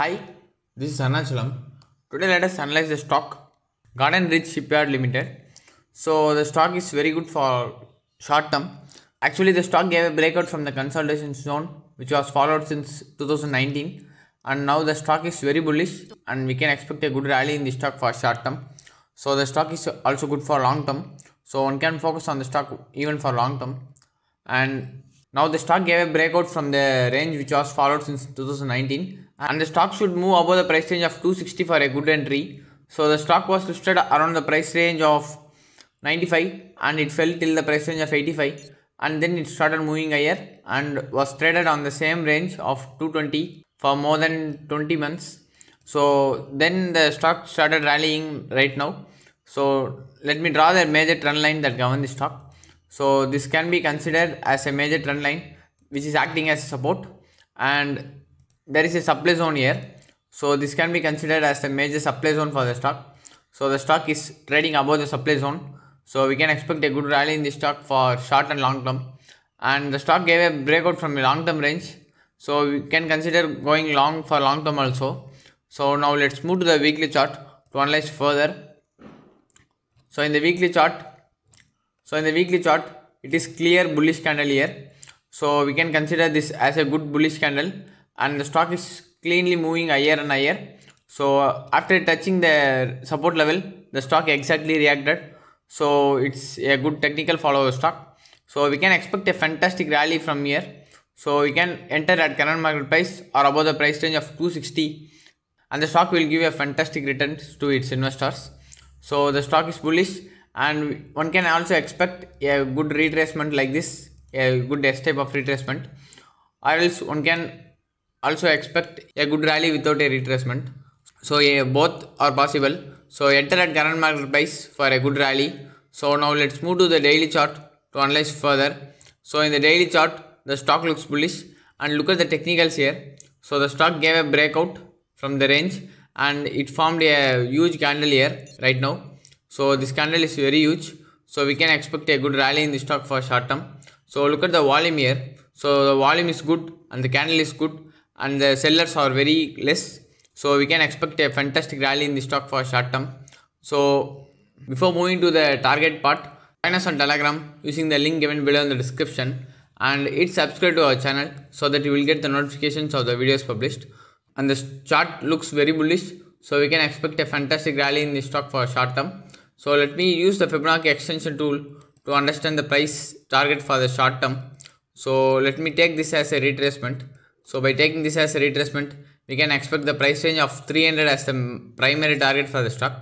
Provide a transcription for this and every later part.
Hi, this is Arunachalam. Today let us analyze the stock Garden Ridge Shipyard Limited. So the stock is very good for short term. Actually the stock gave a breakout from the consolidation zone which was followed since 2019 and now the stock is very bullish and we can expect a good rally in the stock for short term. So the stock is also good for long term. So one can focus on the stock even for long term and now the stock gave a breakout from the range which was followed since 2019 and the stock should move above the price range of 260 for a good entry. So the stock was listed around the price range of 95 and it fell till the price range of 85 and then it started moving higher and was traded on the same range of 220 for more than 20 months. So then the stock started rallying right now. So let me draw the major trend line that govern the stock. So this can be considered as a major trend line which is acting as support and there is a supply zone here. So this can be considered as the major supply zone for the stock. So the stock is trading above the supply zone. So we can expect a good rally in the stock for short and long term. And the stock gave a breakout from the long term range. So we can consider going long for long term also. So now let's move to the weekly chart to analyze further. So in the weekly chart, so in the weekly chart, it is clear bullish candle here. So we can consider this as a good bullish candle and the stock is cleanly moving higher and higher. So after touching the support level, the stock exactly reacted. So it's a good technical follow stock. So we can expect a fantastic rally from here. So we can enter at current market price or above the price range of 260 and the stock will give a fantastic returns to its investors. So the stock is bullish and one can also expect a good retracement like this a good S type of retracement or else one can also expect a good rally without a retracement so yeah, both are possible so enter at current market price for a good rally so now let's move to the daily chart to analyze further so in the daily chart the stock looks bullish and look at the technicals here so the stock gave a breakout from the range and it formed a huge candle here right now so this candle is very huge. So we can expect a good rally in the stock for short term. So look at the volume here. So the volume is good and the candle is good and the sellers are very less. So we can expect a fantastic rally in the stock for short term. So before moving to the target part, join us on Telegram using the link given below in the description and hit subscribe to our channel so that you will get the notifications of the videos published. And the chart looks very bullish so we can expect a fantastic rally in the stock for short term. So let me use the Fibonacci extension tool to understand the price target for the short term. So let me take this as a retracement. So by taking this as a retracement, we can expect the price range of 300 as the primary target for the stock.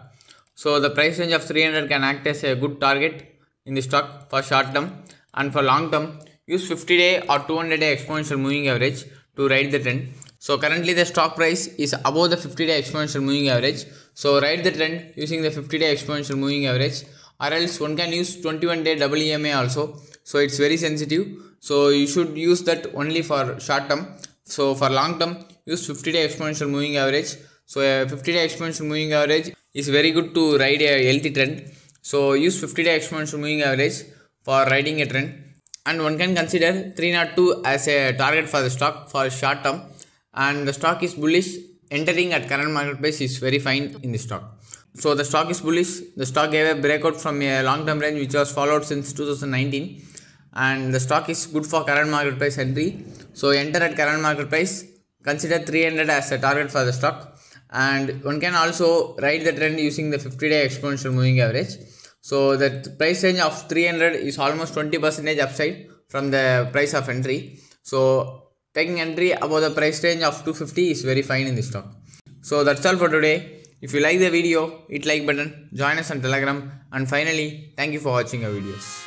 So the price range of 300 can act as a good target in the stock for short term and for long term use 50 day or 200 day exponential moving average to ride the trend. So currently the stock price is above the 50 day exponential moving average so write the trend using the 50 day exponential moving average or else one can use 21 day double EMA also. So it's very sensitive. So you should use that only for short term. So for long term use 50 day exponential moving average. So a 50 day exponential moving average is very good to ride a healthy trend. So use 50 day exponential moving average for riding a trend and one can consider 302 as a target for the stock for short term and the stock is bullish entering at current market price is very fine in the stock. So the stock is bullish. The stock gave a breakout from a long-term range which was followed since 2019 and the stock is good for current market price entry. So enter at current market price, consider 300 as a target for the stock and one can also ride the trend using the 50-day exponential moving average. So the price range of 300 is almost 20% upside from the price of entry. So Taking entry above the price range of 250 is very fine in this stock. So that's all for today. If you like the video, hit like button, join us on Telegram and finally, thank you for watching our videos.